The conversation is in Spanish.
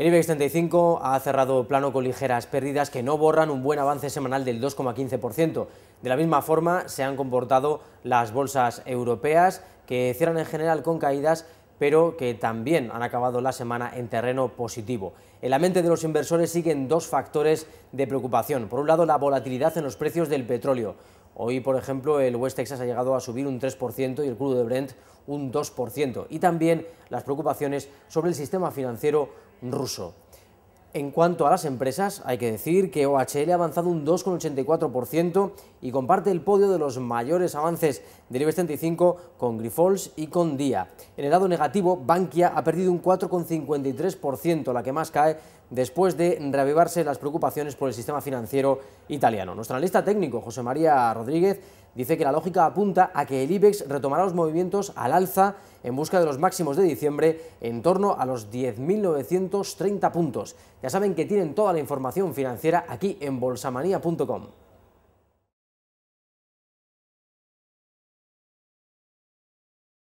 El IBEX 35 ha cerrado plano con ligeras pérdidas que no borran un buen avance semanal del 2,15%. De la misma forma se han comportado las bolsas europeas que cierran en general con caídas pero que también han acabado la semana en terreno positivo. En la mente de los inversores siguen dos factores de preocupación. Por un lado, la volatilidad en los precios del petróleo. Hoy, por ejemplo, el West Texas ha llegado a subir un 3% y el crudo de Brent un 2%. Y también las preocupaciones sobre el sistema financiero ruso. En cuanto a las empresas, hay que decir que OHL ha avanzado un 2,84% y comparte el podio de los mayores avances del IBEX 35 con Grifols y con DIA. En el lado negativo, Bankia ha perdido un 4,53%, la que más cae después de reavivarse las preocupaciones por el sistema financiero italiano. Nuestro analista técnico, José María Rodríguez, dice que la lógica apunta a que el IBEX retomará los movimientos al alza en busca de los máximos de diciembre en torno a los 10.930 puntos. Ya saben que tienen toda la información financiera aquí en bolsamanía.com.